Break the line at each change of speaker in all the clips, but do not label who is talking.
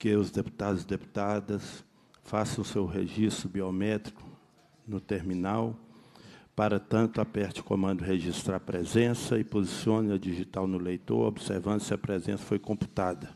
que os deputados e deputadas façam seu registro biométrico no terminal. Para tanto, aperte o comando registrar presença e posicione a digital no leitor, observando se a presença foi computada.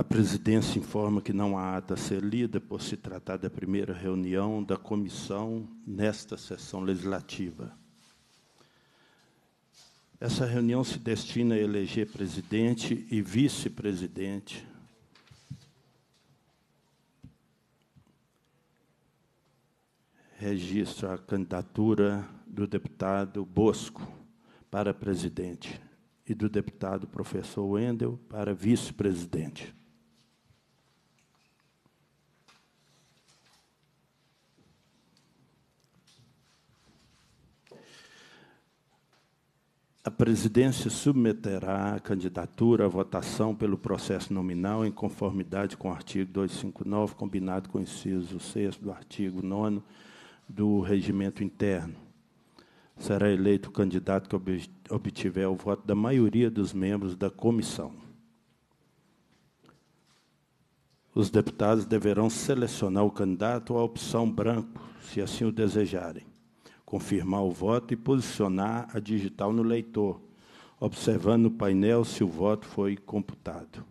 A presidência informa que não há ata a ser lida por se tratar da primeira reunião da comissão nesta sessão legislativa. Essa reunião se destina a eleger presidente e vice-presidente. Registro a candidatura do deputado Bosco para presidente e do deputado professor Wendel para vice-presidente. A presidência submeterá a candidatura à votação pelo processo nominal em conformidade com o artigo 259, combinado com o inciso 6 do artigo 9 do regimento interno. Será eleito o candidato que obtiver o voto da maioria dos membros da comissão. Os deputados deverão selecionar o candidato à opção branco, se assim o desejarem confirmar o voto e posicionar a digital no leitor, observando no painel se o voto foi computado.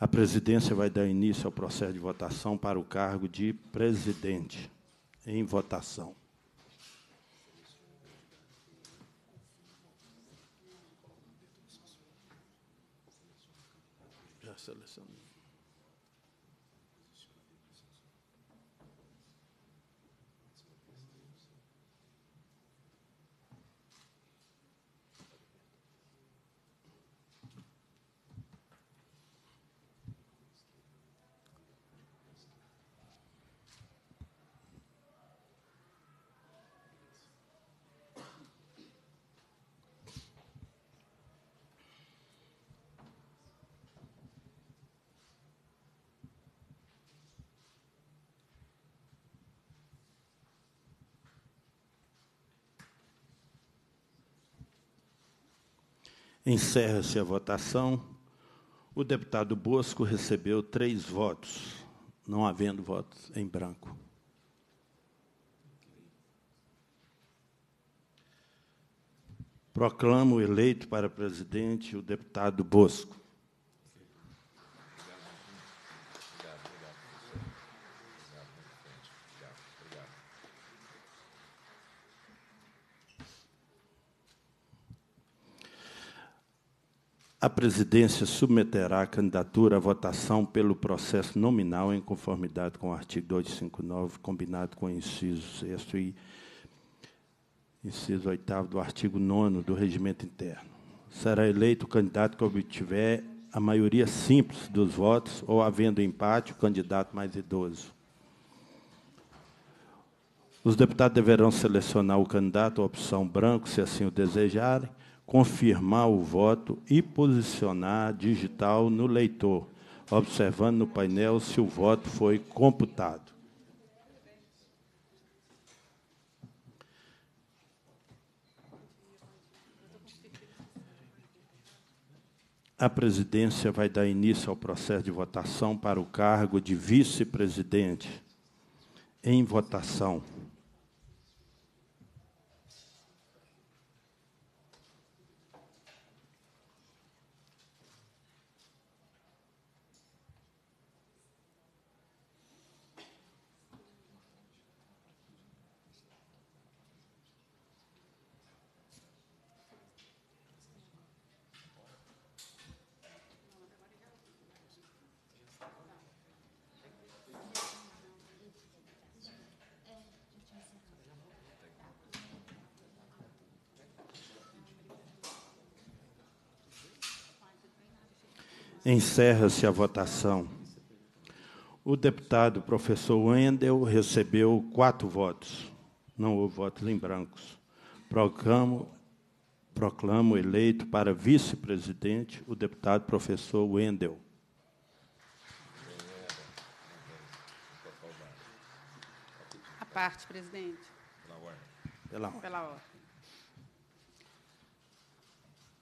A presidência vai dar início ao processo de votação para o cargo de presidente. Em votação. Já selecionei. Encerra-se a votação. O deputado Bosco recebeu três votos, não havendo votos em branco. Proclamo eleito para presidente o deputado Bosco. a presidência submeterá a candidatura à votação pelo processo nominal em conformidade com o artigo 259, combinado com o inciso 6 e inciso 8 do artigo 9 do regimento interno. Será eleito o candidato que obtiver a maioria simples dos votos ou, havendo empate, o candidato mais idoso. Os deputados deverão selecionar o candidato à opção branco, se assim o desejarem, confirmar o voto e posicionar digital no leitor, observando no painel se o voto foi computado. A presidência vai dar início ao processo de votação para o cargo de vice-presidente. Em votação. Encerra-se a votação. O deputado professor Wendel recebeu quatro votos. Não houve votos em brancos. Proclamo, proclamo eleito para vice-presidente o deputado professor Wendel.
A parte, presidente. Pela ordem. Pela ordem.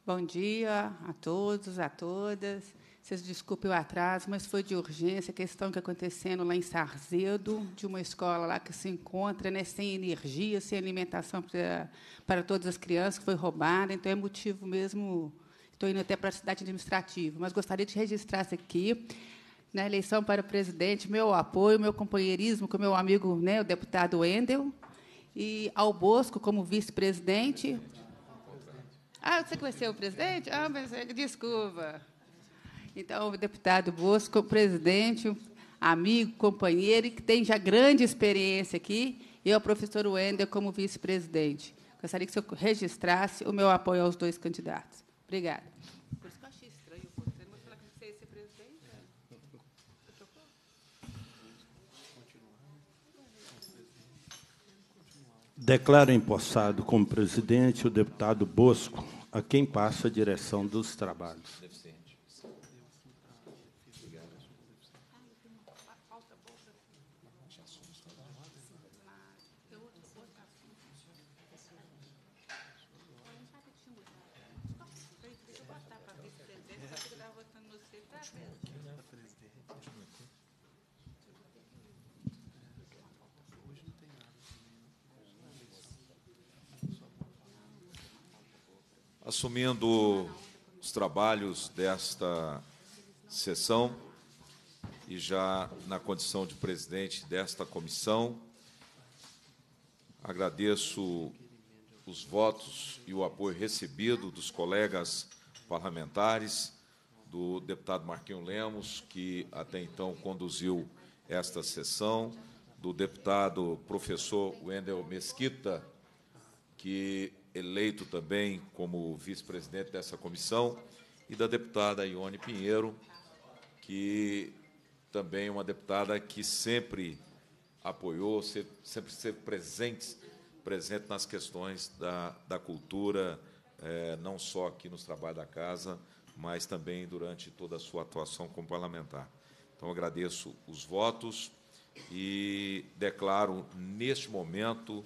Bom dia a todos, a todas. Vocês desculpem o atraso, mas foi de urgência, questão que acontecendo lá em Sarzedo, de uma escola lá que se encontra né, sem energia, sem alimentação para, para todas as crianças, que foi roubada. Então, é motivo mesmo... Estou indo até para a cidade administrativa, mas gostaria de registrar isso aqui na né, eleição para presidente, meu apoio, meu companheirismo com meu amigo, né, o deputado Endel, e ao Bosco como vice-presidente. Ah, você que vai ser o presidente? Ah, mas desculpa. Então, o deputado Bosco, presidente, amigo, companheiro, e que tem já grande experiência aqui, e o professor Wender como vice-presidente. Gostaria que o senhor registrasse o meu apoio aos dois candidatos. Obrigada. Por isso que eu achei estranho você não falar que você ia ser presidente. Né?
Declaro empossado como presidente o deputado Bosco, a quem passa a direção dos
trabalhos. assumindo os trabalhos desta sessão e já na condição de presidente desta comissão, agradeço os votos e o apoio recebido dos colegas parlamentares, do deputado Marquinhos Lemos, que até então conduziu esta sessão, do deputado professor Wendel Mesquita, que eleito também como vice-presidente dessa comissão, e da deputada Ione Pinheiro, que também é uma deputada que sempre apoiou, sempre esteve presente, presente nas questões da, da cultura, é, não só aqui nos trabalhos da casa, mas também durante toda a sua atuação como parlamentar. Então, agradeço os votos e declaro, neste momento,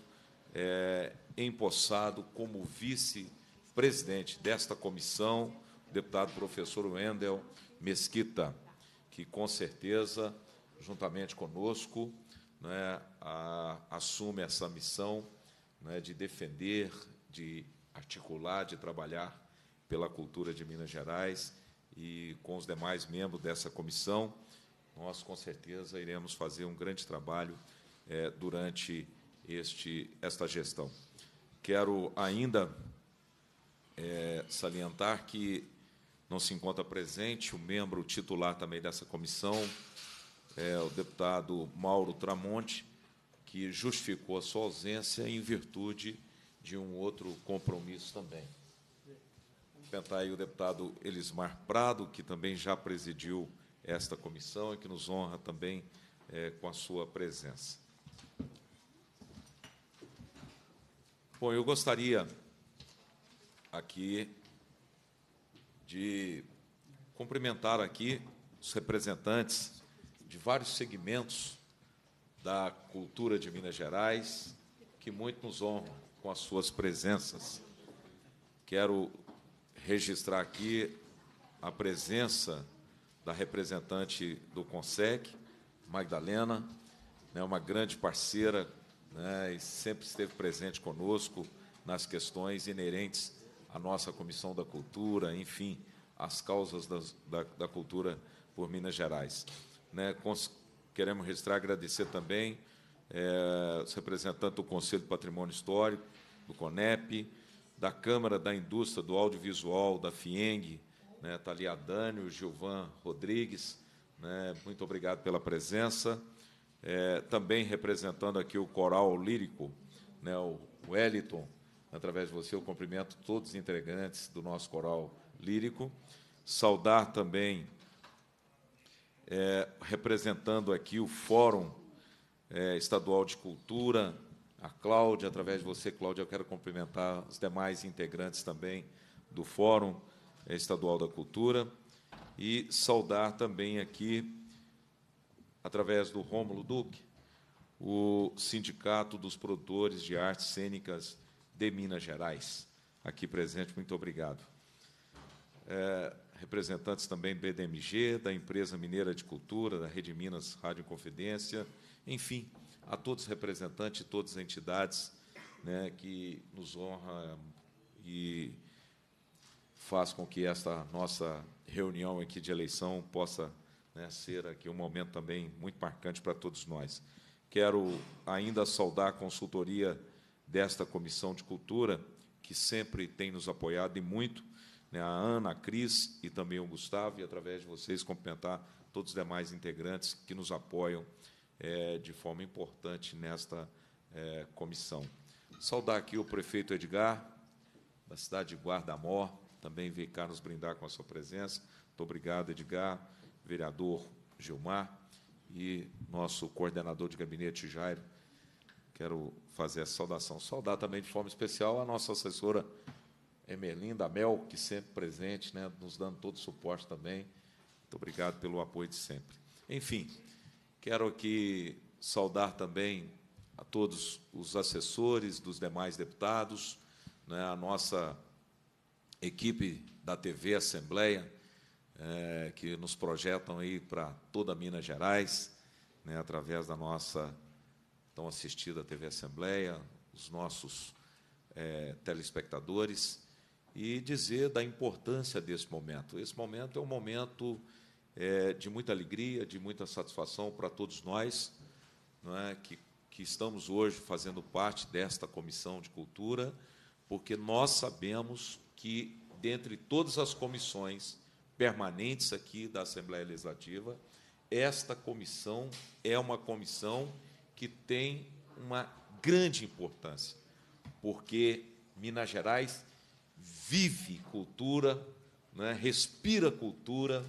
é, empossado como vice-presidente desta comissão, o deputado professor Wendel Mesquita, que com certeza, juntamente conosco, né, a, assume essa missão né, de defender, de articular, de trabalhar pela cultura de Minas Gerais e com os demais membros dessa comissão, nós com certeza iremos fazer um grande trabalho é, durante este, esta gestão. Quero ainda é, salientar que não se encontra presente o membro titular também dessa comissão, é, o deputado Mauro Tramonte, que justificou a sua ausência em virtude de um outro compromisso também. Tentar aí o deputado Elismar Prado, que também já presidiu esta comissão e que nos honra também é, com a sua presença. Bom, eu gostaria aqui de cumprimentar aqui os representantes de vários segmentos da cultura de Minas Gerais, que muito nos honram com as suas presenças. Quero registrar aqui a presença da representante do CONSEC, Magdalena, né, uma grande parceira, né, e sempre esteve presente conosco nas questões inerentes à nossa Comissão da Cultura, enfim, às causas das, da, da, cultura por Minas Gerais. Né, queremos registrar, agradecer também é, os representantes do Conselho de Patrimônio Histórico, do CONEP, da Câmara da Indústria do Audiovisual, da FIENG, né, está ali a Dani, o Gilvan Rodrigues, né, muito obrigado pela presença é, também representando aqui o coral lírico, né, o Wellington, através de você, eu cumprimento todos os integrantes do nosso coral lírico. Saudar também, é, representando aqui o Fórum é, Estadual de Cultura, a Cláudia, através de você, Cláudia, eu quero cumprimentar os demais integrantes também do Fórum é, Estadual da Cultura e saudar também aqui através do Rômulo Duque, o Sindicato dos Produtores de Artes Cênicas de Minas Gerais, aqui presente. Muito obrigado. É, representantes também do BDMG, da Empresa Mineira de Cultura, da Rede Minas Rádio Confidência, enfim, a todos os representantes, todas as entidades né, que nos honra e faz com que esta nossa reunião aqui de eleição possa né, ser aqui um momento também muito marcante para todos nós. Quero ainda saudar a consultoria desta Comissão de Cultura, que sempre tem nos apoiado e muito, né, a Ana, a Cris e também o Gustavo, e através de vocês cumprimentar todos os demais integrantes que nos apoiam é, de forma importante nesta é, comissão. Saudar aqui o prefeito Edgar, da cidade de Guardamó, também veio cá nos brindar com a sua presença. Muito obrigado, Edgar vereador Gilmar e nosso coordenador de gabinete, Jairo. Quero fazer essa saudação. Saudar também de forma especial a nossa assessora Emelinda Mel, que sempre presente, né, nos dando todo o suporte também. Muito obrigado pelo apoio de sempre. Enfim, quero aqui saudar também a todos os assessores dos demais deputados, né, a nossa equipe da TV Assembleia, é, que nos projetam aí para toda Minas Gerais, né, através da nossa tão assistida TV Assembleia, os nossos é, telespectadores, e dizer da importância desse momento. Esse momento é um momento é, de muita alegria, de muita satisfação para todos nós, não é, que, que estamos hoje fazendo parte desta comissão de cultura, porque nós sabemos que, dentre todas as comissões, permanentes aqui da Assembleia Legislativa, esta comissão é uma comissão que tem uma grande importância, porque Minas Gerais vive cultura, né, respira cultura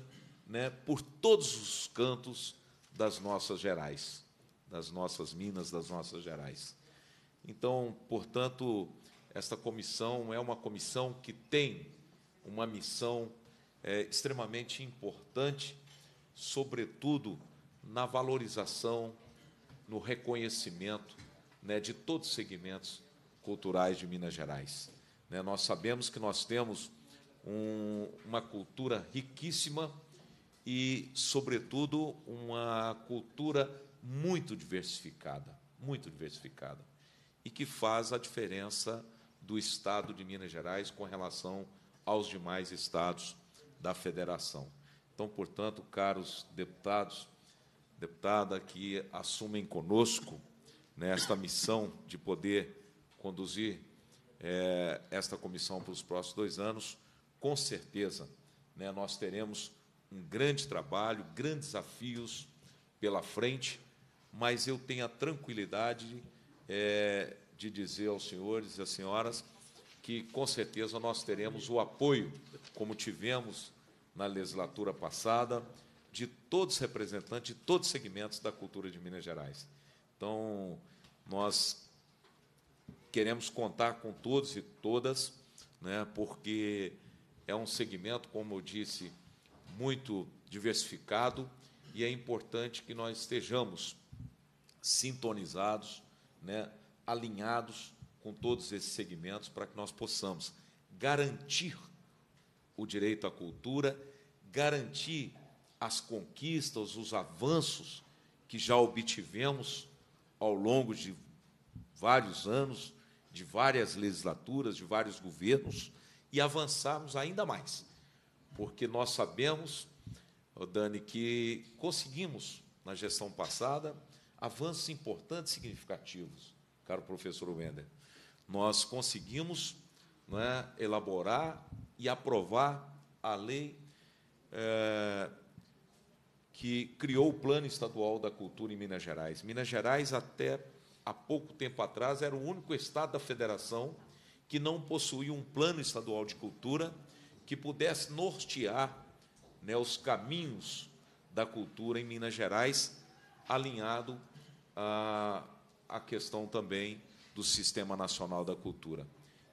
né, por todos os cantos das nossas Gerais, das nossas Minas, das nossas Gerais. Então, portanto, esta comissão é uma comissão que tem uma missão é, extremamente importante, sobretudo na valorização, no reconhecimento né, de todos os segmentos culturais de Minas Gerais. Né, nós sabemos que nós temos um, uma cultura riquíssima e, sobretudo, uma cultura muito diversificada, muito diversificada, e que faz a diferença do Estado de Minas Gerais com relação aos demais estados da federação. Então, portanto, caros deputados, deputada que assumem conosco nesta né, esta missão de poder conduzir é, esta comissão para os próximos dois anos, com certeza né, nós teremos um grande trabalho, grandes desafios pela frente, mas eu tenho a tranquilidade é, de dizer aos senhores e às senhoras que com certeza nós teremos o apoio, como tivemos na legislatura passada, de todos os representantes, de todos os segmentos da cultura de Minas Gerais. Então, nós queremos contar com todos e todas, né, porque é um segmento, como eu disse, muito diversificado e é importante que nós estejamos sintonizados, né, alinhados com todos esses segmentos para que nós possamos garantir o direito à cultura, garantir as conquistas, os avanços que já obtivemos ao longo de vários anos, de várias legislaturas, de vários governos e avançarmos ainda mais. Porque nós sabemos, Dani, que conseguimos na gestão passada avanços importantes, significativos, caro professor Wender nós conseguimos né, elaborar e aprovar a lei é, que criou o Plano Estadual da Cultura em Minas Gerais. Minas Gerais, até há pouco tempo atrás, era o único estado da federação que não possuía um plano estadual de cultura que pudesse nortear né, os caminhos da cultura em Minas Gerais, alinhado à, à questão também do Sistema Nacional da Cultura.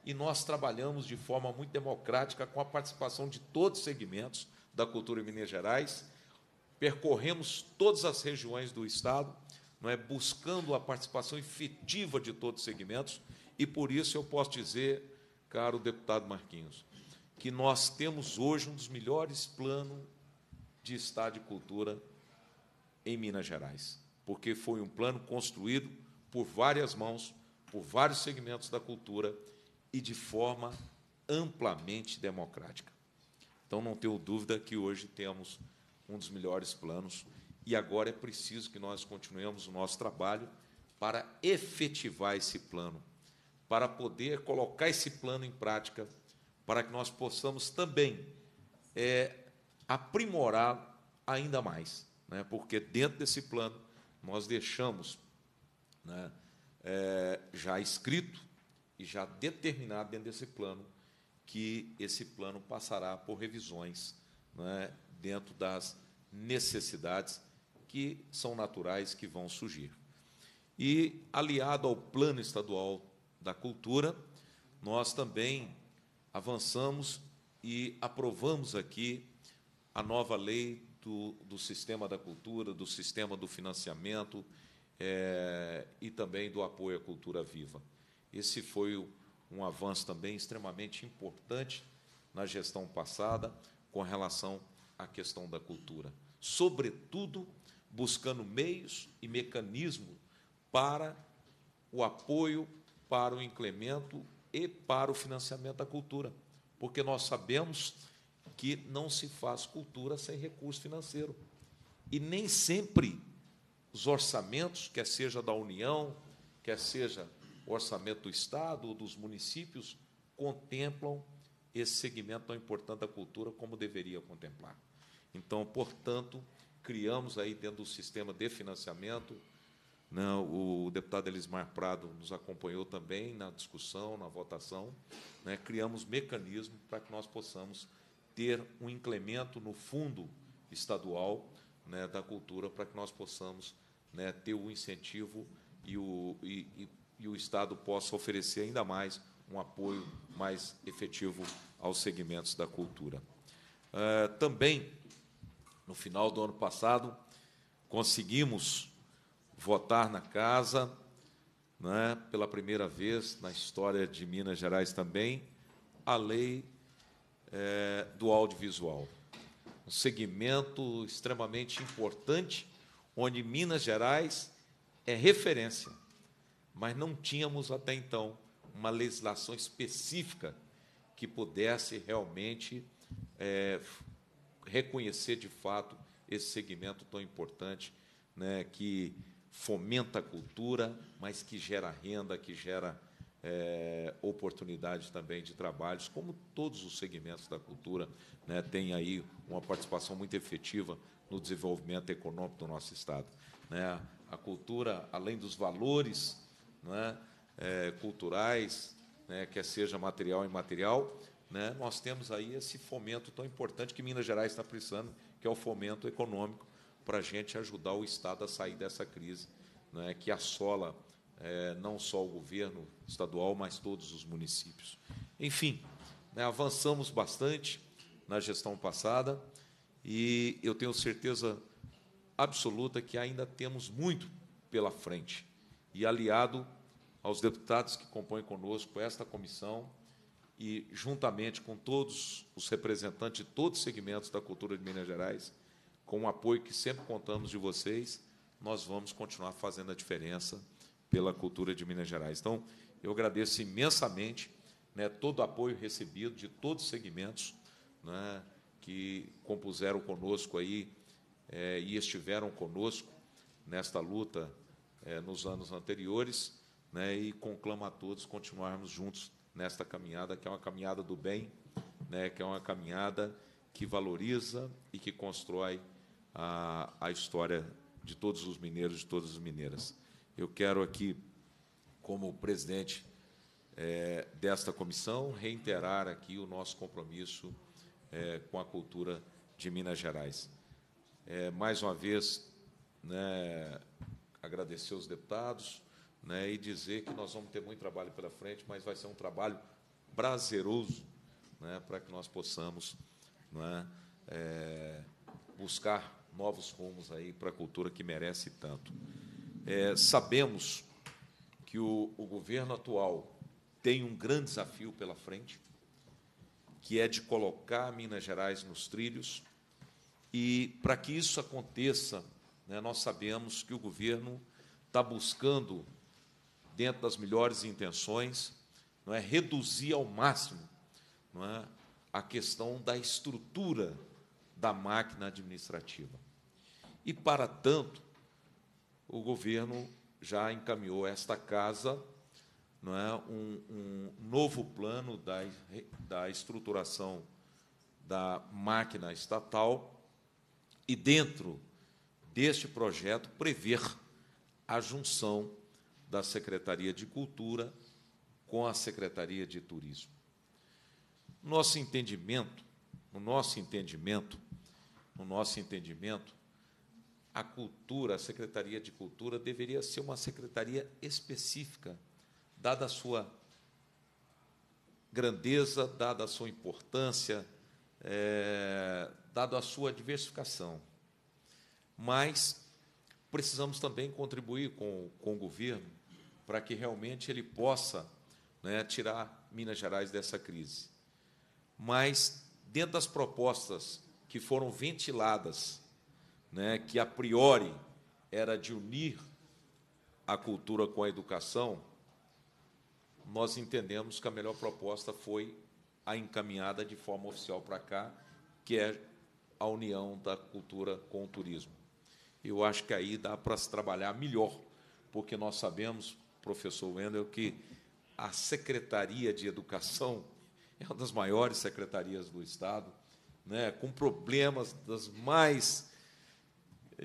E nós trabalhamos de forma muito democrática, com a participação de todos os segmentos da cultura em Minas Gerais, percorremos todas as regiões do Estado, não é, buscando a participação efetiva de todos os segmentos, e por isso eu posso dizer, caro deputado Marquinhos, que nós temos hoje um dos melhores planos de Estado de Cultura em Minas Gerais, porque foi um plano construído por várias mãos, por vários segmentos da cultura e de forma amplamente democrática. Então, não tenho dúvida que hoje temos um dos melhores planos e agora é preciso que nós continuemos o nosso trabalho para efetivar esse plano, para poder colocar esse plano em prática, para que nós possamos também é, aprimorar ainda mais, né? porque dentro desse plano nós deixamos né, é, já escrito e já determinado dentro desse plano, que esse plano passará por revisões né, dentro das necessidades que são naturais que vão surgir. E, aliado ao Plano Estadual da Cultura, nós também avançamos e aprovamos aqui a nova lei do, do sistema da cultura, do sistema do financiamento é, e também do apoio à cultura viva. Esse foi um avanço também extremamente importante na gestão passada com relação à questão da cultura, sobretudo buscando meios e mecanismos para o apoio, para o incremento e para o financiamento da cultura, porque nós sabemos que não se faz cultura sem recurso financeiro. E nem sempre os orçamentos, quer seja da União, quer seja o orçamento do Estado ou dos municípios, contemplam esse segmento tão importante da cultura como deveria contemplar. Então, portanto, criamos aí dentro do sistema de financiamento, né, o deputado Elismar Prado nos acompanhou também na discussão, na votação, né, criamos mecanismo para que nós possamos ter um incremento no fundo estadual né, da cultura para que nós possamos né, ter o incentivo e o, e, e, e o Estado possa oferecer ainda mais um apoio mais efetivo aos segmentos da cultura. Eh, também, no final do ano passado, conseguimos votar na Casa, né, pela primeira vez na história de Minas Gerais também, a lei é, do audiovisual um segmento extremamente importante, onde Minas Gerais é referência, mas não tínhamos até então uma legislação específica que pudesse realmente é, reconhecer de fato esse segmento tão importante, né, que fomenta a cultura, mas que gera renda, que gera é, oportunidades também de trabalhos, como todos os segmentos da cultura né, têm aí uma participação muito efetiva no desenvolvimento econômico do nosso Estado. Né? A cultura, além dos valores né, é, culturais, né, quer seja material e imaterial, né, nós temos aí esse fomento tão importante que Minas Gerais está precisando, que é o fomento econômico, para a gente ajudar o Estado a sair dessa crise né, que assola é, não só o governo estadual, mas todos os municípios. Enfim, né, avançamos bastante na gestão passada e eu tenho certeza absoluta que ainda temos muito pela frente. E aliado aos deputados que compõem conosco esta comissão e juntamente com todos os representantes de todos os segmentos da cultura de Minas Gerais, com o apoio que sempre contamos de vocês, nós vamos continuar fazendo a diferença pela cultura de Minas Gerais. Então, eu agradeço imensamente né, todo o apoio recebido de todos os segmentos né, que compuseram conosco aí é, e estiveram conosco nesta luta é, nos anos anteriores, né, e conclamo a todos continuarmos juntos nesta caminhada, que é uma caminhada do bem, né, que é uma caminhada que valoriza e que constrói a, a história de todos os mineiros, de todas as mineiras. Eu quero aqui, como presidente é, desta comissão, reiterar aqui o nosso compromisso é, com a cultura de Minas Gerais. É, mais uma vez, né, agradecer os deputados né, e dizer que nós vamos ter muito trabalho pela frente, mas vai ser um trabalho prazeroso né, para que nós possamos né, é, buscar novos rumos aí para a cultura que merece tanto. É, sabemos que o, o governo atual tem um grande desafio pela frente, que é de colocar Minas Gerais nos trilhos. E para que isso aconteça, né, nós sabemos que o governo está buscando, dentro das melhores intenções, não é reduzir ao máximo não é, a questão da estrutura da máquina administrativa. E para tanto, o governo já encaminhou a esta casa não é, um, um novo plano da, da estruturação da máquina estatal e, dentro deste projeto, prever a junção da Secretaria de Cultura com a Secretaria de Turismo. Nosso entendimento, no nosso entendimento, no nosso entendimento, a cultura, a Secretaria de Cultura, deveria ser uma secretaria específica, dada a sua grandeza, dada a sua importância, é, dada a sua diversificação. Mas precisamos também contribuir com, com o governo para que realmente ele possa né, tirar Minas Gerais dessa crise. Mas, dentro das propostas que foram ventiladas né, que a priori era de unir a cultura com a educação, nós entendemos que a melhor proposta foi a encaminhada de forma oficial para cá, que é a união da cultura com o turismo. Eu acho que aí dá para se trabalhar melhor, porque nós sabemos, professor Wendel, que a Secretaria de Educação é uma das maiores secretarias do Estado, né, com problemas das mais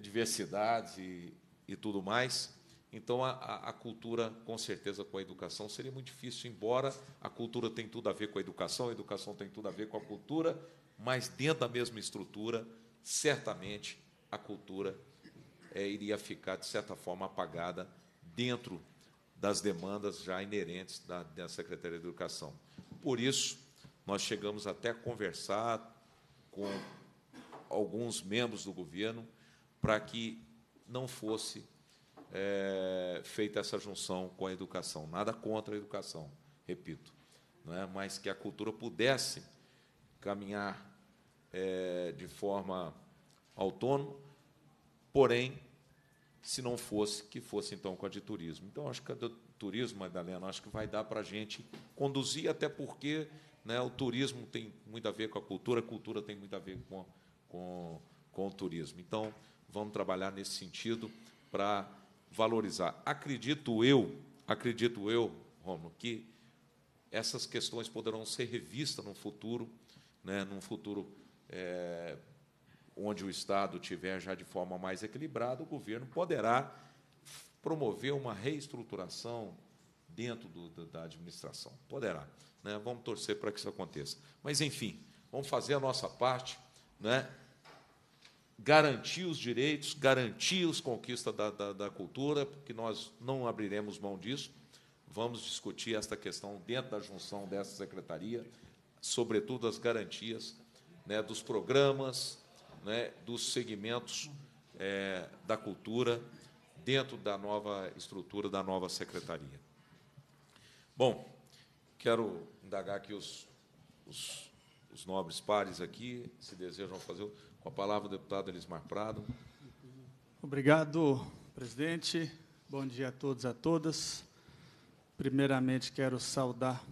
diversidade e, e tudo mais. Então, a, a, cultura, com certeza, com a educação seria muito difícil, embora a cultura tenha tudo a ver com a educação, a educação tem tudo a ver com a cultura, mas dentro da mesma estrutura, certamente a cultura é, iria ficar, de certa forma, apagada dentro das demandas já inerentes da, da Secretaria de Educação. Por isso, nós chegamos até a conversar com alguns membros do governo para que não fosse é, feita essa junção com a educação. Nada contra a educação, repito, né? mas que a cultura pudesse caminhar é, de forma autônoma, porém, se não fosse, que fosse então com a de turismo. Então, acho que a de turismo, Madalena, acho que vai dar para a gente conduzir, até porque né, o turismo tem muito a ver com a cultura, a cultura tem muito a ver com, com, com o turismo. Então, vamos trabalhar nesse sentido para valorizar. Acredito eu, acredito eu, Romulo, que essas questões poderão ser revistas no futuro, né, num futuro é, onde o Estado tiver já de forma mais equilibrada, o governo poderá promover uma reestruturação dentro do, da administração. Poderá. Né? Vamos torcer para que isso aconteça. Mas, enfim, vamos fazer a nossa parte. Né? garantir os direitos, garantir as conquistas da, da, da cultura, porque nós não abriremos mão disso. Vamos discutir esta questão dentro da junção dessa secretaria, sobretudo as garantias né, dos programas, né, dos segmentos é, da cultura dentro da nova estrutura da nova secretaria. Bom, quero indagar aqui os, os, os nobres pares aqui, se desejam fazer. Com a palavra, o deputado Elismar Prado.
Obrigado, presidente. Bom dia a todos e a todas. Primeiramente, quero saudar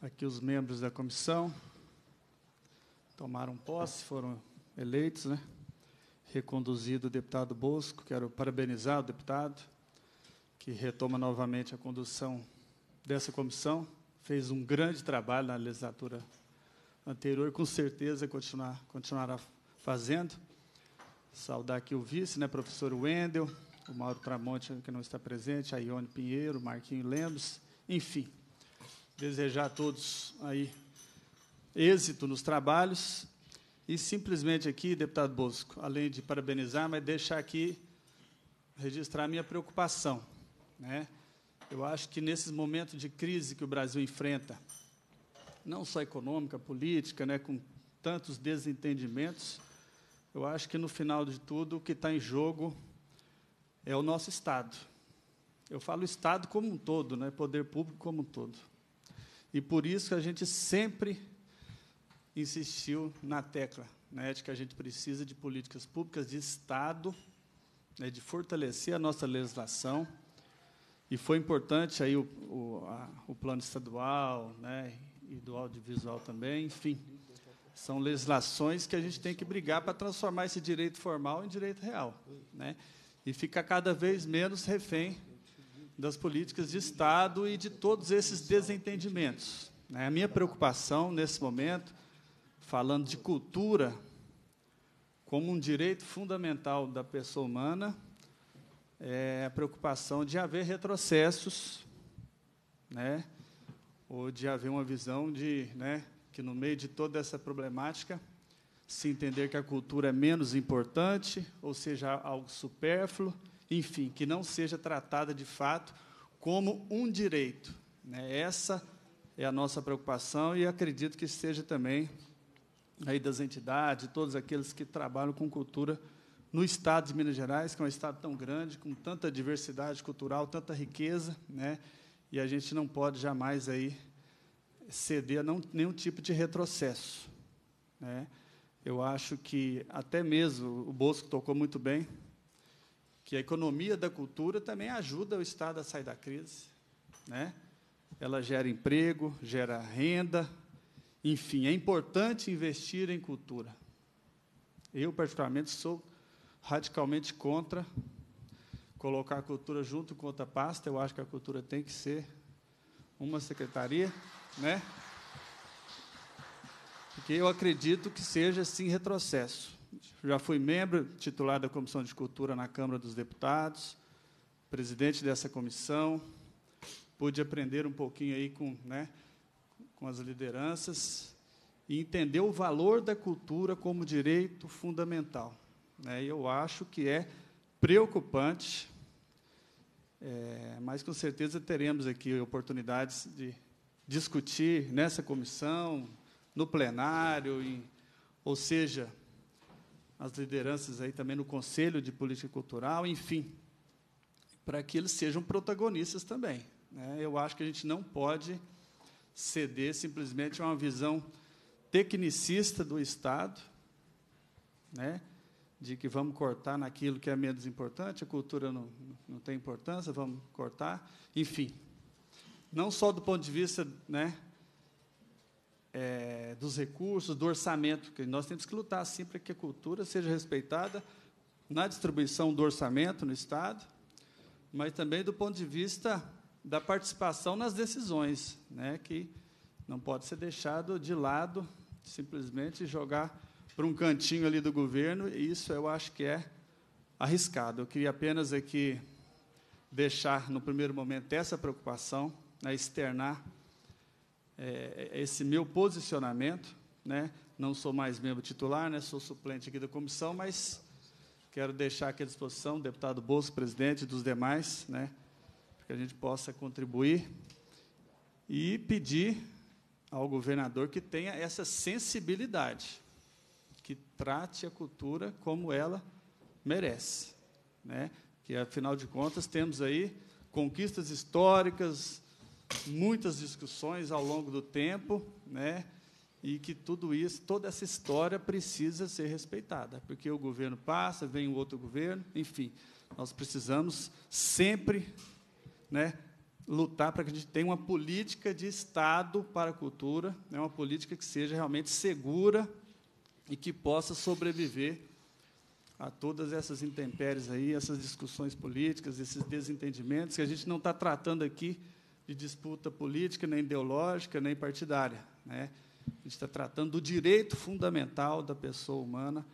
aqui os membros da comissão. Tomaram posse, foram eleitos, né? Reconduzido o deputado Bosco. Quero parabenizar o deputado, que retoma novamente a condução dessa comissão. Fez um grande trabalho na legislatura anterior, com certeza continuar, continuará fazendo. Saudar aqui o vice, né, professor Wendel, o Mauro Tramonte, que não está presente, a Ione Pinheiro, Marquinho Lemos, enfim. Desejar a todos aí êxito nos trabalhos e simplesmente aqui, deputado Bosco, além de parabenizar, mas deixar aqui registrar minha preocupação, né? Eu acho que nesses momentos de crise que o Brasil enfrenta, não só econômica, política, né, com tantos desentendimentos, eu acho que no final de tudo o que está em jogo é o nosso Estado. Eu falo Estado como um todo, né, poder público como um todo. E por isso que a gente sempre insistiu na tecla né, de que a gente precisa de políticas públicas de Estado, né, de fortalecer a nossa legislação. E foi importante aí o, o, a, o plano estadual, né, e do audiovisual também, enfim. São legislações que a gente tem que brigar para transformar esse direito formal em direito real. Né? E ficar cada vez menos refém das políticas de Estado e de todos esses desentendimentos. Né? A minha preocupação nesse momento, falando de cultura como um direito fundamental da pessoa humana, é a preocupação de haver retrocessos né? ou de haver uma visão de né, que, no meio de toda essa problemática, se entender que a cultura é menos importante, ou seja, algo supérfluo, enfim, que não seja tratada de fato como um direito. Né? Essa é a nossa preocupação e acredito que seja também aí das entidades, todos aqueles que trabalham com cultura no estado de Minas Gerais, que é um estado tão grande, com tanta diversidade cultural, tanta riqueza, né? e a gente não pode jamais aí ceder a não, nenhum tipo de retrocesso. Né? Eu acho que até mesmo o Bosco tocou muito bem que a economia da cultura também ajuda o Estado a sair da crise, né? Ela gera emprego, gera renda, enfim, é importante investir em cultura. Eu particularmente sou radicalmente contra colocar a cultura junto com outra pasta, eu acho que a cultura tem que ser uma secretaria, né? Porque eu acredito que seja sim retrocesso. Já fui membro titular da Comissão de Cultura na Câmara dos Deputados, presidente dessa comissão, pude aprender um pouquinho aí com, né, com as lideranças e entender o valor da cultura como direito fundamental. Né? E eu acho que é preocupante é, mas com certeza teremos aqui oportunidades de discutir nessa comissão, no plenário, em, ou seja, as lideranças aí também no Conselho de Política Cultural, enfim, para que eles sejam protagonistas também. Né? Eu acho que a gente não pode ceder simplesmente a uma visão tecnicista do Estado, né? de que vamos cortar naquilo que é menos importante, a cultura não, não tem importância, vamos cortar, enfim. Não só do ponto de vista né, é, dos recursos, do orçamento, que nós temos que lutar sempre para que a cultura seja respeitada na distribuição do orçamento no Estado, mas também do ponto de vista da participação nas decisões, né, que não pode ser deixado de lado, simplesmente jogar para um cantinho ali do governo, e isso eu acho que é arriscado. Eu queria apenas aqui deixar, no primeiro momento, essa preocupação, né, externar é, esse meu posicionamento. Né? Não sou mais membro titular, né, sou suplente aqui da comissão, mas quero deixar aqui à disposição o deputado Bolso, presidente, e dos demais, né, para que a gente possa contribuir e pedir ao governador que tenha essa sensibilidade que trate a cultura como ela merece. Né? Que, afinal de contas, temos aí conquistas históricas, muitas discussões ao longo do tempo, né? e que tudo isso, toda essa história precisa ser respeitada, porque o governo passa, vem um outro governo, enfim, nós precisamos sempre né, lutar para que a gente tenha uma política de Estado para a cultura, né, uma política que seja realmente segura e que possa sobreviver a todas essas intempéries aí, essas discussões políticas, esses desentendimentos, que a gente não está tratando aqui de disputa política, nem ideológica, nem partidária. Né? A gente está tratando do direito fundamental da pessoa humana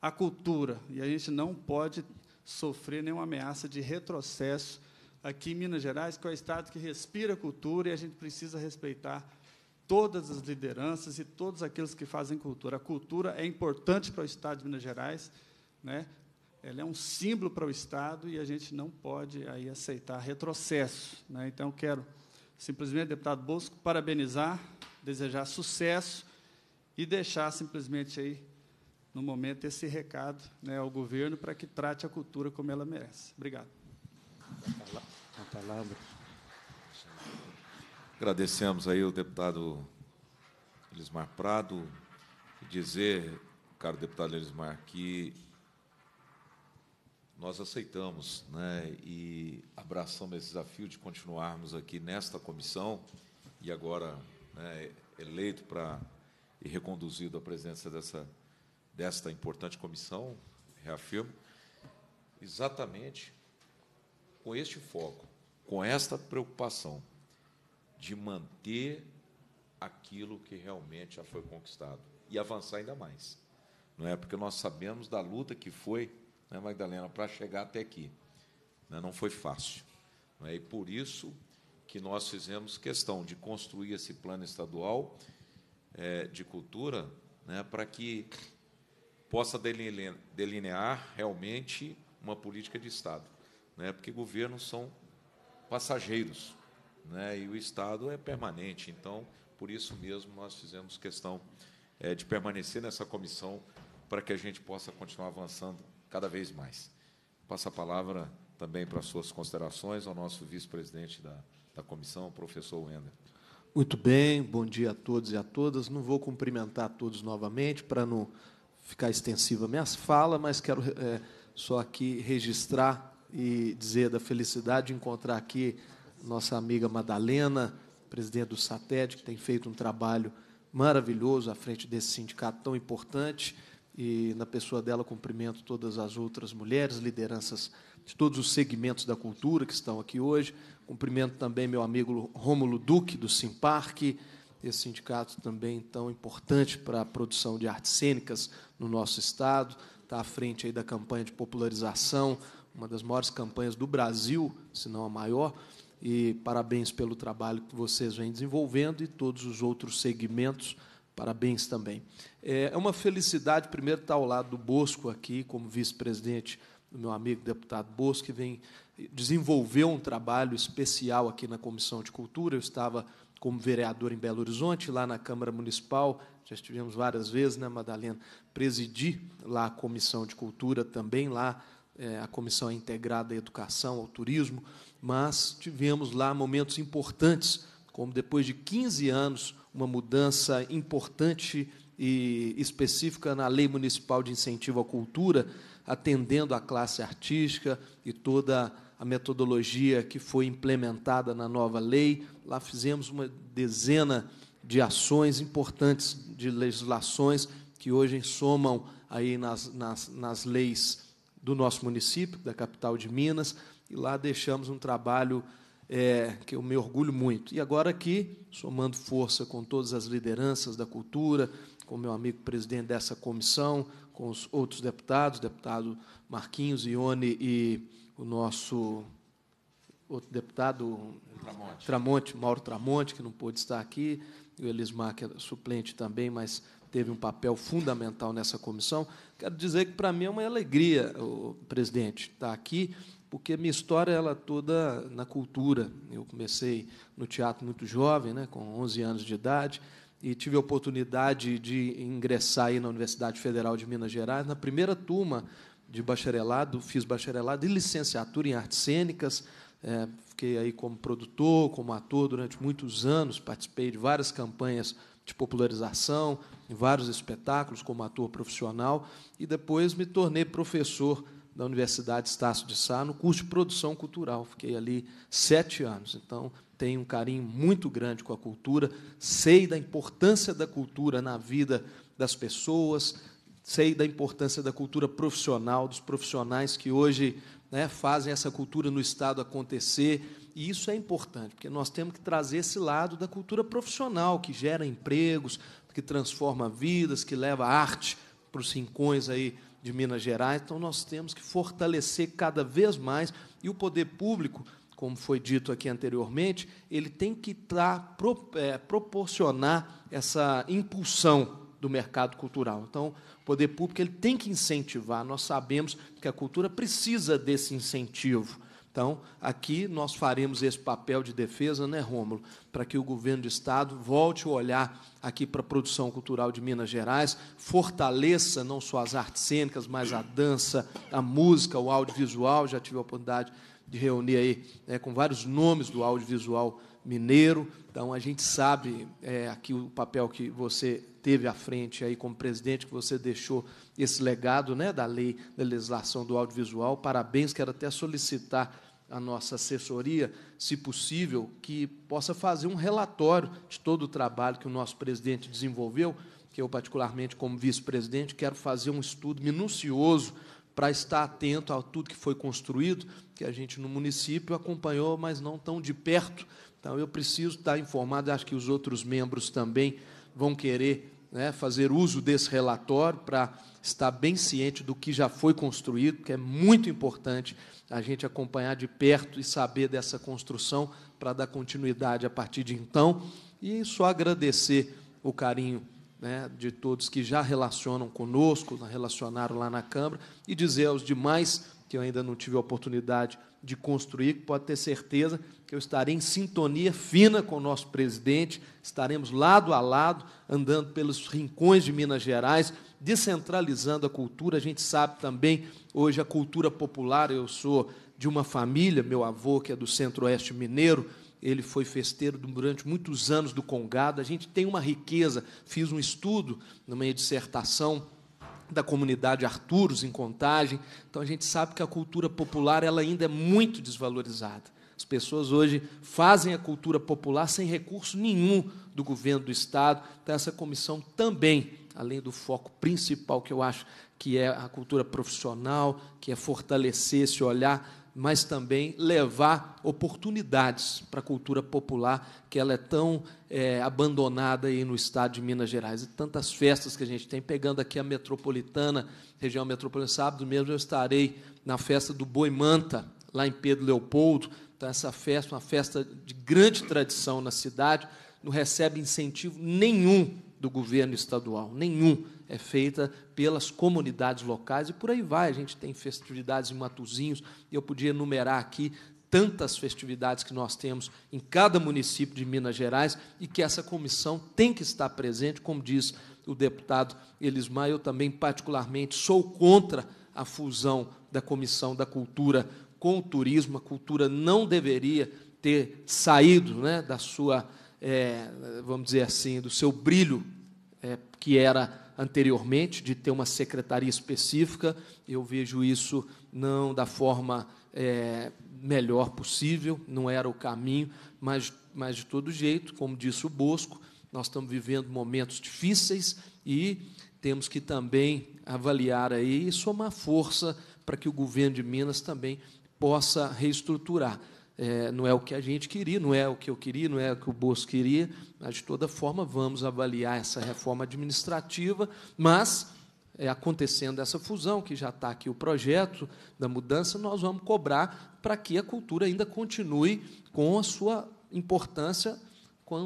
à cultura, e a gente não pode sofrer nenhuma ameaça de retrocesso aqui em Minas Gerais, que é o Estado que respira cultura e a gente precisa respeitar todas as lideranças e todos aqueles que fazem cultura. A cultura é importante para o Estado de Minas Gerais, né? ela é um símbolo para o Estado e a gente não pode aí aceitar retrocesso. Né? Então, quero simplesmente, deputado Bosco, parabenizar, desejar sucesso e deixar simplesmente aí, no momento, esse recado né, ao governo para que trate a cultura como ela merece. Obrigado. Tá tá a palavra.
Agradecemos aí o deputado Elismar Prado e dizer, caro deputado Elismar, que nós aceitamos né, e abraçamos esse desafio de continuarmos aqui nesta comissão e agora né, eleito para e reconduzido à presença dessa, desta importante comissão, reafirmo, exatamente com este foco, com esta preocupação de manter aquilo que realmente já foi conquistado e avançar ainda mais. Não é porque nós sabemos da luta que foi, né, Magdalena, para chegar até aqui. Né? não foi fácil. Não é? E por isso que nós fizemos questão de construir esse plano estadual é, de cultura né, para que possa delinear realmente uma política de Estado. é? porque governos são passageiros né? e o Estado é permanente. Então, por isso mesmo, nós fizemos questão é, de permanecer nessa comissão para que a gente possa continuar avançando cada vez mais. Passa a palavra também para suas considerações ao nosso vice-presidente da, da comissão, professor Wender.
Muito bem, bom dia a todos e a todas. Não vou cumprimentar todos novamente para não ficar extensiva minha fala mas quero é, só aqui registrar e dizer da felicidade de encontrar aqui nossa amiga Madalena, presidente do SATED, que tem feito um trabalho maravilhoso à frente desse sindicato tão importante. E, na pessoa dela, cumprimento todas as outras mulheres, lideranças de todos os segmentos da cultura que estão aqui hoje. Cumprimento também meu amigo Rômulo Duque, do Simparque, esse sindicato também tão importante para a produção de artes cênicas no nosso Estado. Está à frente aí da campanha de popularização, uma das maiores campanhas do Brasil, se não a maior, e parabéns pelo trabalho que vocês vêm desenvolvendo e todos os outros segmentos, parabéns também. É, é uma felicidade, primeiro, estar ao lado do Bosco aqui, como vice-presidente do meu amigo deputado Bosco, que vem desenvolveu um trabalho especial aqui na Comissão de Cultura. Eu estava como vereador em Belo Horizonte, lá na Câmara Municipal, já estivemos várias vezes, né, Madalena? Presidi lá a Comissão de Cultura também, lá é, a Comissão integrada à Educação, ao Turismo mas tivemos lá momentos importantes, como depois de 15 anos, uma mudança importante e específica na Lei Municipal de Incentivo à Cultura, atendendo à classe artística e toda a metodologia que foi implementada na nova lei. Lá fizemos uma dezena de ações importantes de legislações que hoje somam aí nas, nas, nas leis do nosso município, da capital de Minas, e lá deixamos um trabalho é, que eu me orgulho muito. E agora aqui, somando força com todas as lideranças da cultura, com meu amigo presidente dessa comissão, com os outros deputados, deputado Marquinhos, Ione e o nosso outro deputado Tramonte. Tramonte. Mauro Tramonte, que não pôde estar aqui, e o Elismar, que é suplente também, mas teve um papel fundamental nessa comissão. Quero dizer que, para mim, é uma alegria, o presidente, estar aqui porque minha história ela toda na cultura. Eu comecei no teatro muito jovem, né, com 11 anos de idade, e tive a oportunidade de ingressar aí na Universidade Federal de Minas Gerais, na primeira turma de bacharelado, fiz bacharelado e licenciatura em artes cênicas, é, fiquei aí como produtor, como ator durante muitos anos, participei de várias campanhas de popularização, em vários espetáculos como ator profissional, e depois me tornei professor da Universidade Estácio de Sá, no curso de produção cultural. Fiquei ali sete anos. Então, tenho um carinho muito grande com a cultura, sei da importância da cultura na vida das pessoas, sei da importância da cultura profissional, dos profissionais que hoje né, fazem essa cultura no Estado acontecer. E isso é importante, porque nós temos que trazer esse lado da cultura profissional, que gera empregos, que transforma vidas, que leva arte para os rincões aí de Minas Gerais. Então, nós temos que fortalecer cada vez mais e o poder público, como foi dito aqui anteriormente, ele tem que tra, tá, pro, é, proporcionar essa impulsão do mercado cultural. Então, o poder público ele tem que incentivar. Nós sabemos que a cultura precisa desse incentivo então, aqui nós faremos esse papel de defesa, né, Rômulo? Para que o governo do Estado volte o olhar aqui para a produção cultural de Minas Gerais, fortaleça não só as artes cênicas, mas a dança, a música, o audiovisual. Já tive a oportunidade de reunir aí né, com vários nomes do audiovisual mineiro. Então, a gente sabe é, aqui o papel que você teve à frente aí como presidente, que você deixou esse legado né, da lei, da legislação do audiovisual. Parabéns, quero até solicitar a nossa assessoria, se possível, que possa fazer um relatório de todo o trabalho que o nosso presidente desenvolveu, que eu, particularmente, como vice-presidente, quero fazer um estudo minucioso para estar atento a tudo que foi construído, que a gente no município acompanhou, mas não tão de perto. Então, eu preciso estar informado, acho que os outros membros também vão querer né, fazer uso desse relatório para estar bem ciente do que já foi construído, que é muito importante a gente acompanhar de perto e saber dessa construção para dar continuidade a partir de então. E só agradecer o carinho né, de todos que já relacionam conosco, relacionaram lá na Câmara, e dizer aos demais que eu ainda não tive a oportunidade de construir, que pode ter certeza que eu estarei em sintonia fina com o nosso presidente, estaremos lado a lado, andando pelos rincões de Minas Gerais, descentralizando a cultura. A gente sabe também, hoje, a cultura popular. Eu sou de uma família, meu avô, que é do centro-oeste mineiro, ele foi festeiro durante muitos anos do Congado. A gente tem uma riqueza. Fiz um estudo na minha dissertação da comunidade Arturos em Contagem. Então a gente sabe que a cultura popular ela ainda é muito desvalorizada pessoas hoje fazem a cultura popular sem recurso nenhum do governo do Estado. Então, essa comissão também, além do foco principal que eu acho que é a cultura profissional, que é fortalecer esse olhar mas também levar oportunidades para a cultura popular, que ela é tão é, abandonada aí no estado de Minas Gerais. E tantas festas que a gente tem, pegando aqui a metropolitana, região metropolitana, sábado mesmo eu estarei na festa do Boi Manta, lá em Pedro Leopoldo, então, essa festa, uma festa de grande tradição na cidade, não recebe incentivo nenhum do governo estadual, nenhum. É feita pelas comunidades locais e por aí vai. A gente tem festividades em Matuzinhos, e eu podia enumerar aqui tantas festividades que nós temos em cada município de Minas Gerais e que essa comissão tem que estar presente, como diz o deputado Elismar, eu também particularmente sou contra a fusão da Comissão da Cultura com o turismo, a cultura não deveria ter saído né, da sua, é, vamos dizer assim, do seu brilho é, que era anteriormente, de ter uma secretaria específica. Eu vejo isso não da forma é, melhor possível, não era o caminho, mas, mas de todo jeito, como disse o Bosco, nós estamos vivendo momentos difíceis e temos que também avaliar aí e somar força para que o governo de Minas também possa reestruturar. É, não é o que a gente queria, não é o que eu queria, não é o que o Bolso queria, mas de toda forma vamos avaliar essa reforma administrativa, mas é, acontecendo essa fusão, que já está aqui o projeto da mudança, nós vamos cobrar para que a cultura ainda continue com a sua importância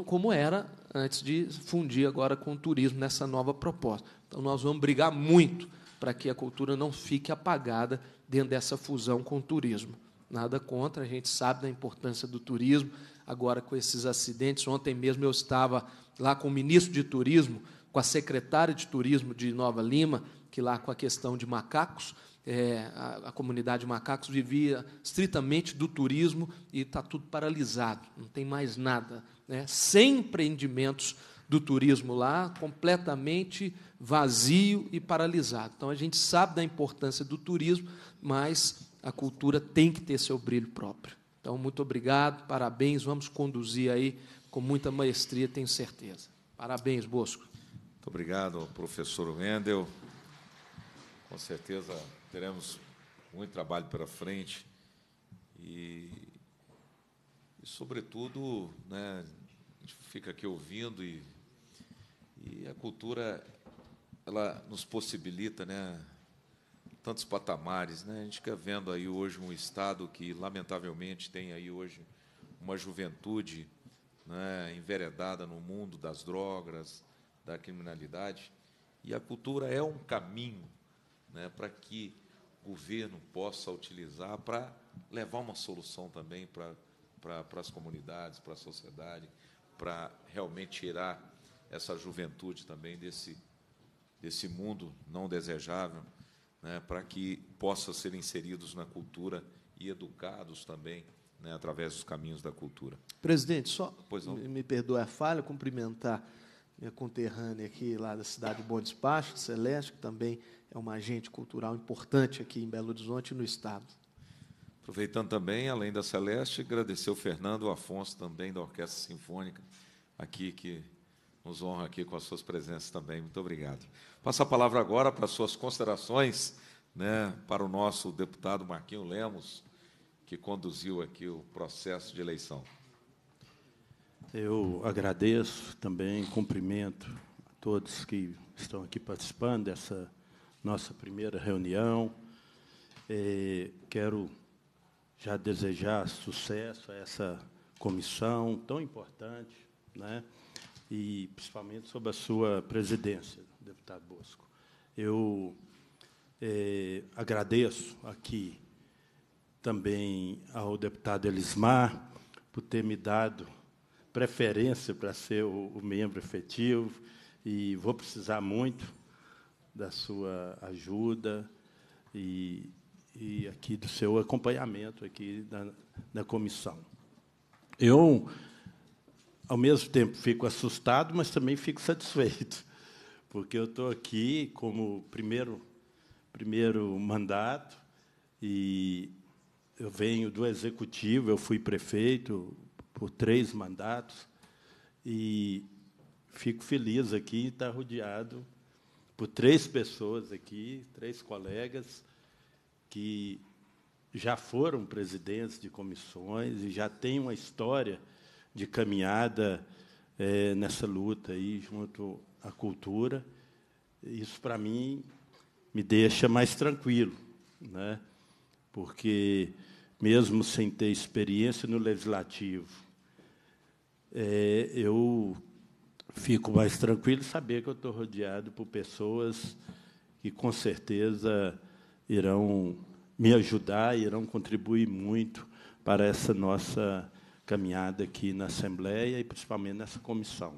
como era antes de fundir agora com o turismo nessa nova proposta. Então, nós vamos brigar muito para que a cultura não fique apagada dentro dessa fusão com o turismo. Nada contra, a gente sabe da importância do turismo. Agora, com esses acidentes, ontem mesmo eu estava lá com o ministro de Turismo, com a secretária de Turismo de Nova Lima, que lá com a questão de macacos, é, a, a, comunidade de macacos vivia estritamente do turismo e está tudo paralisado, não tem mais nada. Né? Sem empreendimentos do turismo lá, completamente vazio e paralisado. Então a gente sabe da importância do turismo, mas a cultura tem que ter seu brilho próprio. Então, muito obrigado, parabéns, vamos conduzir aí com muita maestria, tenho certeza. Parabéns, Bosco.
Muito obrigado, professor Wendel. Com certeza teremos muito trabalho pela frente e, e sobretudo, né, a gente fica aqui ouvindo e, e a cultura ela nos possibilita, né, tantos patamares, né? A gente fica vendo aí hoje um estado que lamentavelmente tem aí hoje uma juventude, né, enveredada no mundo das drogas, da criminalidade, e a cultura é um caminho, né, para que o governo possa utilizar para levar uma solução também para para, para as comunidades, para a sociedade, para realmente tirar essa juventude também desse desse mundo não desejável, né, para que possam ser inseridos na cultura e educados também né, através dos caminhos da cultura.
Presidente, só me perdoe a falha, cumprimentar minha conterrânea aqui lá da cidade de Bom Despacho, Celeste, que também é uma agente cultural importante aqui em Belo Horizonte e no Estado.
Aproveitando também, além da Celeste, agradecer o Fernando o Afonso, também da Orquestra Sinfônica, aqui que nos honra aqui com as suas presenças também. Muito obrigado. Passa a palavra agora para as suas considerações, né, para o nosso deputado Marquinho Lemos, que conduziu aqui o processo de eleição. Eu
agradeço também, cumprimento a todos que estão aqui participando dessa nossa primeira reunião. É, quero já desejar sucesso a essa comissão tão importante, né? e principalmente sob a sua presidência, deputado Bosco. Eu é, agradeço aqui também ao deputado Elismar por ter me dado preferência para ser o, o membro efetivo e vou precisar muito da sua ajuda e, e aqui do seu acompanhamento aqui na comissão. Eu ao mesmo tempo, fico assustado, mas também fico satisfeito, porque eu estou aqui como primeiro, primeiro mandato e eu venho do executivo, eu fui prefeito por três mandatos e fico feliz aqui estar rodeado por três pessoas aqui, três colegas que já foram presidentes de comissões e já têm uma história de caminhada é, nessa luta aí junto à cultura. Isso, para mim, me deixa mais tranquilo, né? porque, mesmo sem ter experiência no legislativo, é, eu fico mais tranquilo saber que eu estou rodeado por pessoas que, com certeza, irão me ajudar, irão contribuir muito para essa nossa caminhada aqui na Assembleia e principalmente nessa comissão.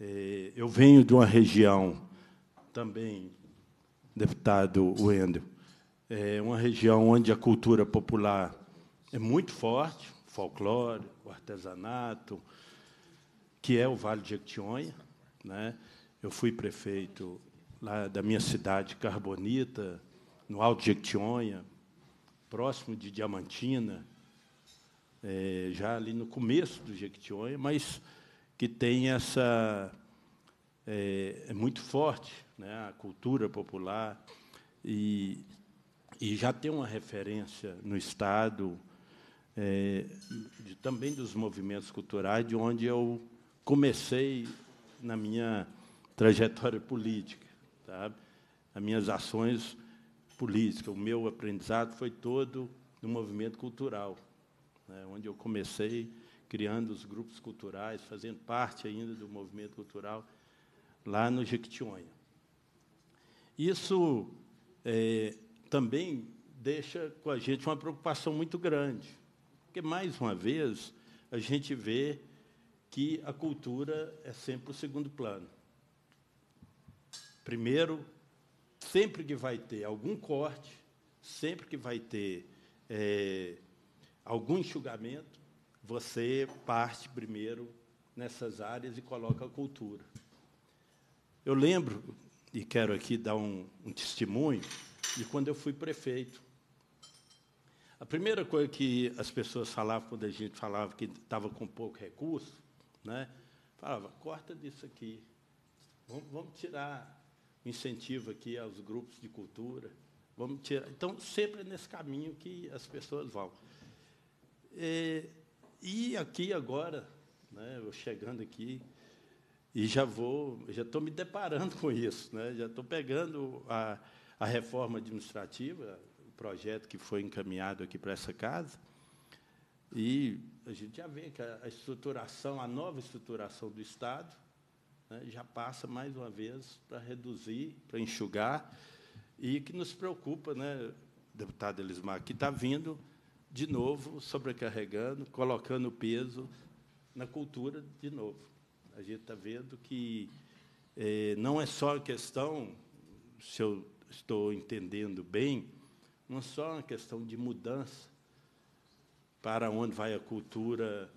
É, eu venho de uma região também, deputado Wendel, é uma região onde a cultura popular é muito forte, folclore, o artesanato, que é o Vale de Jequitinhonha. Né? Eu fui prefeito lá da minha cidade, Carbonita, no Alto de Jequitinhonha, próximo de Diamantina, é, já ali no começo do Jequitinhonha, mas que tem essa é, é, muito forte, né, a cultura popular e, e já tem uma referência no estado é, de, também dos movimentos culturais, de onde eu comecei na minha trajetória política, tá? as minhas ações políticas, o meu aprendizado foi todo no movimento cultural né, onde eu comecei criando os grupos culturais, fazendo parte ainda do movimento cultural lá no Jequitinhonha. Isso é, também deixa com a gente uma preocupação muito grande, porque, mais uma vez, a gente vê que a cultura é sempre o segundo plano. Primeiro, sempre que vai ter algum corte, sempre que vai ter é, algum enxugamento, você parte primeiro nessas áreas e coloca a cultura. Eu lembro, e quero aqui dar um, um testemunho, de quando eu fui prefeito. A primeira coisa que as pessoas falavam quando a gente falava que estava com pouco recurso, né, falava, corta disso aqui, vamos, vamos tirar o incentivo aqui aos grupos de cultura, vamos tirar. Então, sempre nesse caminho que as pessoas vão. É, e aqui agora, né, eu chegando aqui, e já vou, já estou me deparando com isso, né? já estou pegando a, a reforma administrativa, o projeto que foi encaminhado aqui para essa casa, e a gente já vê que a estruturação, a nova estruturação do Estado, né, já passa mais uma vez para reduzir, para enxugar, e que nos preocupa, né, deputado Elismar, que está vindo de novo sobrecarregando, colocando peso na cultura de novo. A gente está vendo que eh, não é só a questão, se eu estou entendendo bem, não é só uma questão de mudança para onde vai a cultura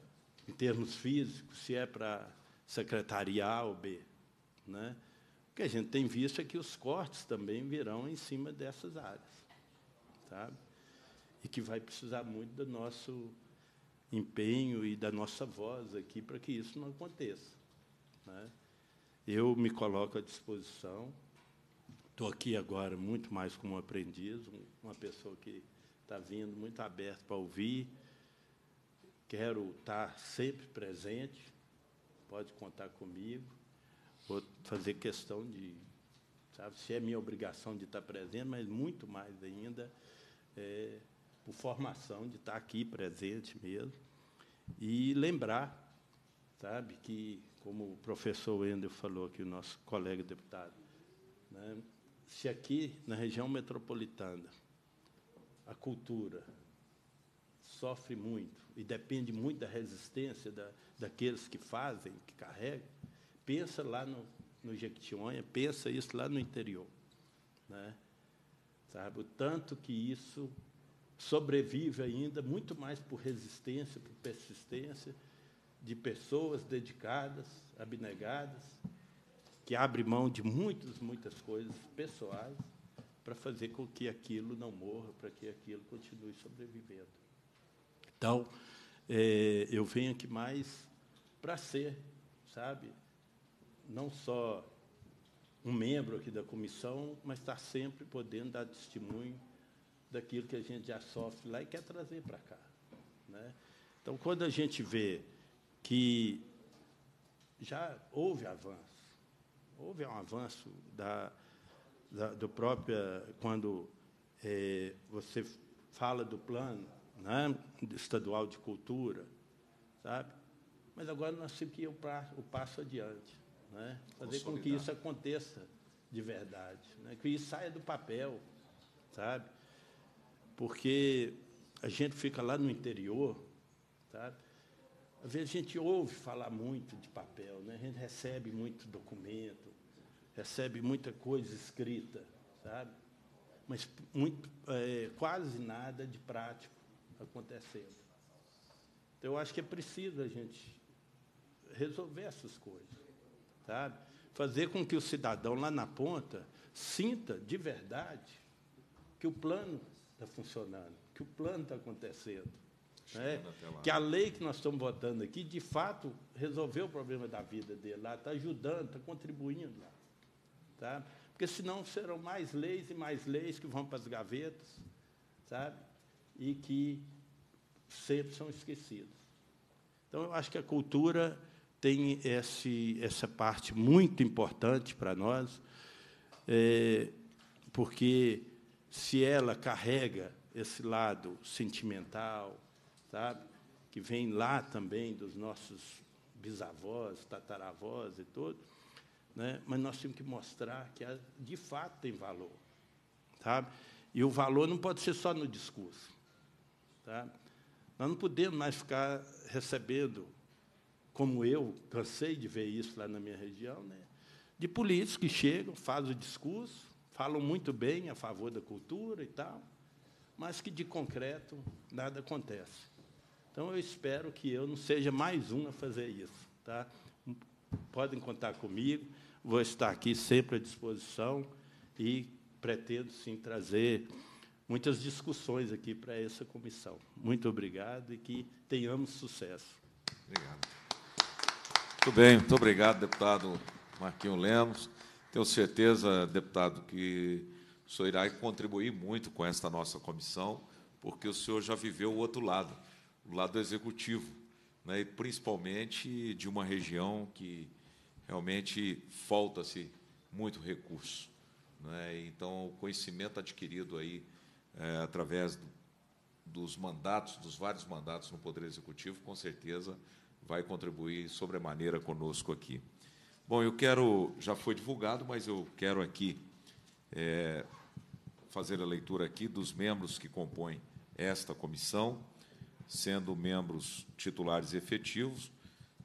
em termos físicos, se é para secretaria A ou B. Né? O que a gente tem visto é que os cortes também virão em cima dessas áreas. Sabe? e que vai precisar muito do nosso empenho e da nossa voz aqui para que isso não aconteça. Né? Eu me coloco à disposição. Estou aqui agora muito mais como aprendiz, uma pessoa que está vindo muito aberta para ouvir. Quero estar sempre presente. Pode contar comigo. Vou fazer questão de, sabe, se é minha obrigação de estar presente, mas muito mais ainda é por formação de estar aqui presente mesmo e lembrar, sabe, que como o professor Wendel falou aqui, o nosso colega deputado, né, se aqui na região metropolitana a cultura sofre muito e depende muito da resistência da, daqueles que fazem, que carregam, pensa lá no, no Jequitinhonha, pensa isso lá no interior. Né? Sabe, o tanto que isso sobrevive ainda, muito mais por resistência, por persistência, de pessoas dedicadas, abnegadas, que abrem mão de muitas, muitas coisas pessoais para fazer com que aquilo não morra, para que aquilo continue sobrevivendo. Então, é, eu venho aqui mais para ser, sabe, não só um membro aqui da comissão, mas estar sempre podendo dar testemunho daquilo que a gente já sofre lá e quer trazer para cá. Né? Então, quando a gente vê que já houve avanço, houve um avanço da, da do próprio quando é, você fala do plano né, estadual de cultura, sabe? Mas agora nós temos que ir o, pra, o passo adiante, né? fazer Consolidar. com que isso aconteça de verdade, né? que isso saia do papel, sabe? porque a gente fica lá no interior, sabe? Às vezes a gente ouve falar muito de papel, né? a gente recebe muito documento, recebe muita coisa escrita, sabe? Mas muito, é, quase nada de prático acontecendo. Então, eu acho que é preciso a gente resolver essas coisas, sabe? Fazer com que o cidadão lá na ponta sinta de verdade que o plano está funcionando, que o plano está acontecendo. Né? Que a lei que nós estamos votando aqui, de fato, resolveu o problema da vida dele lá, está ajudando, está contribuindo lá. Tá? Porque senão serão mais leis e mais leis que vão para as gavetas, sabe? E que sempre são esquecidas. Então, eu acho que a cultura tem esse, essa parte muito importante para nós, é, porque se ela carrega esse lado sentimental, sabe? Que vem lá também dos nossos bisavós, tataravós e tudo, né? Mas nós temos que mostrar que ela, de fato tem valor, sabe? E o valor não pode ser só no discurso, tá? Nós não podemos mais ficar recebendo, como eu cansei de ver isso lá na minha região, né? De políticos que chegam, fazem o discurso, falam muito bem a favor da cultura e tal, mas que de concreto nada acontece. Então eu espero que eu não seja mais um a fazer isso, tá? Podem contar comigo, vou estar aqui sempre à disposição e pretendo sim trazer muitas discussões aqui para essa comissão. Muito obrigado e que tenhamos sucesso.
Obrigado. Muito bem, muito obrigado, deputado Marquinho Lemos. Tenho certeza, deputado, que o senhor irá contribuir muito com esta nossa comissão, porque o senhor já viveu o outro lado, o lado executivo, né, e principalmente de uma região que realmente falta-se muito recurso. Né, então, o conhecimento adquirido aí é, através do, dos mandatos, dos vários mandatos no Poder Executivo, com certeza vai contribuir sobremaneira conosco aqui. Bom, eu quero, já foi divulgado, mas eu quero aqui é, fazer a leitura aqui dos membros que compõem esta comissão, sendo membros titulares efetivos,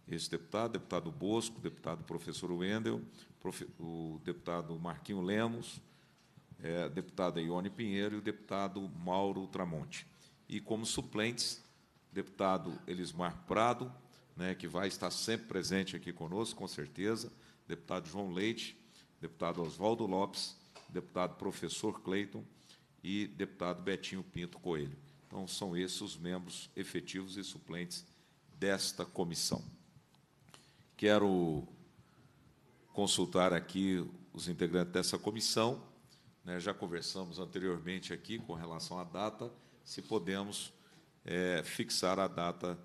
esse deputado, deputado Bosco, deputado professor Wendel, profe, o deputado Marquinho Lemos, é, deputada Ione Pinheiro e o deputado Mauro Tramonte. E como suplentes, deputado Elismar Prado, né, que vai estar sempre presente aqui conosco, com certeza, deputado João Leite, deputado Oswaldo Lopes, deputado professor Cleiton e deputado Betinho Pinto Coelho. Então, são esses os membros efetivos e suplentes desta comissão. Quero consultar aqui os integrantes dessa comissão. Né, já conversamos anteriormente aqui com relação à data, se podemos é, fixar a data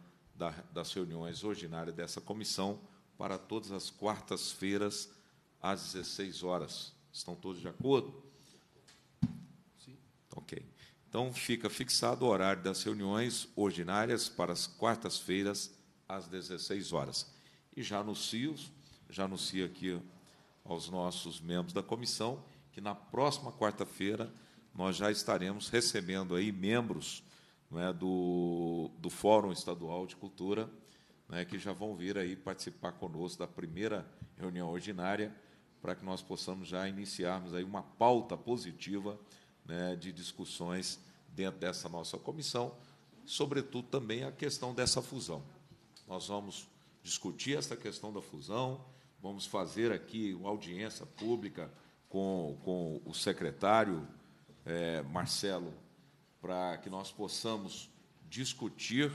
das reuniões ordinárias dessa comissão para todas as quartas-feiras às 16 horas. Estão todos de acordo? Sim. Ok. Então, fica fixado o horário das reuniões ordinárias para as quartas-feiras às 16 horas. E já anuncio, já anuncio aqui aos nossos membros da comissão que na próxima quarta-feira nós já estaremos recebendo aí membros né, do, do Fórum Estadual de Cultura, né, que já vão vir aí participar conosco da primeira reunião ordinária, para que nós possamos já iniciarmos aí uma pauta positiva né, de discussões dentro dessa nossa comissão, sobretudo também a questão dessa fusão. Nós vamos discutir essa questão da fusão, vamos fazer aqui uma audiência pública com, com o secretário é, Marcelo para que nós possamos discutir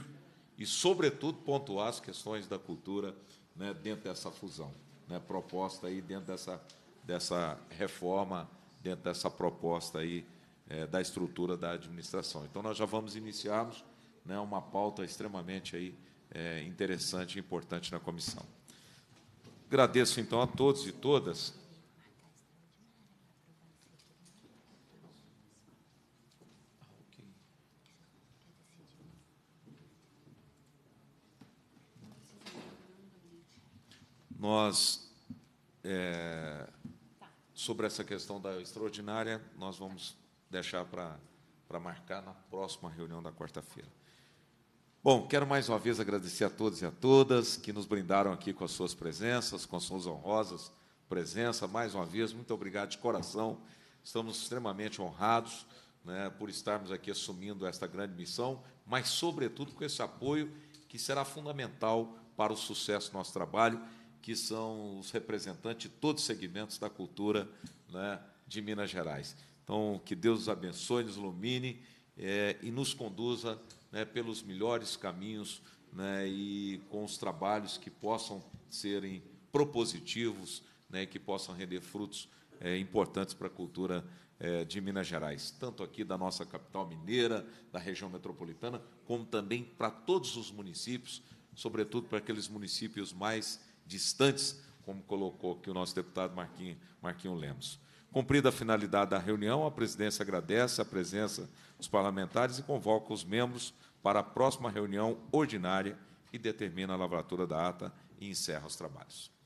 e, sobretudo, pontuar as questões da cultura né, dentro dessa fusão, né, proposta aí dentro dessa, dessa reforma, dentro dessa proposta aí é, da estrutura da administração. Então, nós já vamos iniciarmos né, uma pauta extremamente aí, é, interessante e importante na comissão. Agradeço, então, a todos e todas Nós, é, sobre essa questão da extraordinária, nós vamos deixar para marcar na próxima reunião da quarta-feira. Bom, quero mais uma vez agradecer a todos e a todas que nos brindaram aqui com as suas presenças, com as suas honrosas presença. Mais uma vez, muito obrigado de coração. Estamos extremamente honrados né, por estarmos aqui assumindo esta grande missão, mas, sobretudo, com esse apoio que será fundamental para o sucesso do nosso trabalho que são os representantes de todos os segmentos da cultura né, de Minas Gerais. Então, que Deus os abençoe, nos ilumine é, e nos conduza né, pelos melhores caminhos né, e com os trabalhos que possam serem propositivos, né, que possam render frutos é, importantes para a cultura é, de Minas Gerais, tanto aqui da nossa capital mineira, da região metropolitana, como também para todos os municípios, sobretudo para aqueles municípios mais distantes, como colocou aqui o nosso deputado Marquinhos Marquinho Lemos. Cumprida a finalidade da reunião, a presidência agradece a presença dos parlamentares e convoca os membros para a próxima reunião ordinária e determina a lavratura da ata e encerra os trabalhos.